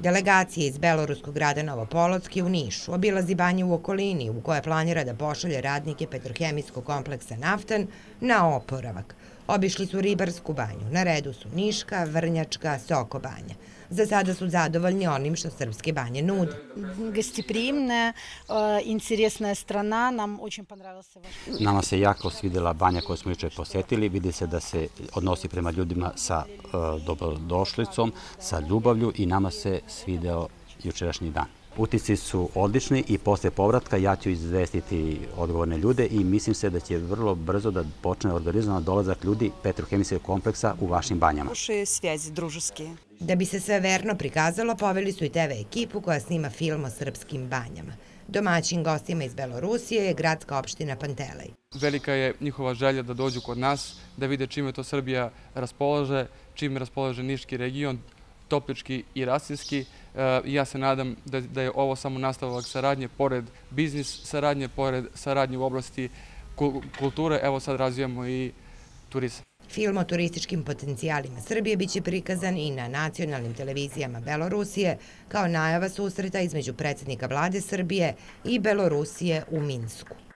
Delegacija iz beloruskog grada Novopolocki u Nišu obilazi banje u okolini u koje planira da pošalje radnike petrohemijskog kompleksa Naftan na oporavak. Obišli su Ribarsku banju, na redu su Niška, Vrnjačka, Soko banja. Za sada su zadovoljni onim što srpske banje nude. je strana, nam нам ponravila se vaša. Nama se jako svidela banja koju smo juče posetili, vidi se da se odnosi prema ljudima sa э, dobrodošlicom, sa ljubavlju i nama se svideo jučerašnji dan. Utici su odlični i posle povratka ja ću izvestiti odgovorne ljude i mislim se da će vrlo brzo da počne organizovan dolazak ljudi Petrohemijskog kompleksa u vašim banjama. Uši svjezi družuski. Da bi se sve verno prikazalo, poveli su i TV ekipu koja snima film o srpskim banjama. Domaćin gostima iz Belorusije je gradska opština Pantelej. Velika je njihova želja da dođu kod nas, da vide čime to Srbija raspolaže, čime raspolaže Niški region, topički i rasijski. E, ja se nadam da, da je ovo samo nastavak saradnje, pored biznis saradnje, pored saradnje u oblasti kulture, evo sad razvijamo i turizam. Film o turističkim potencijalima Srbije biće prikazan i na nacionalnim televizijama Belorusije kao najava susreta između predsednika vlade Srbije i Belorusije u Minsku.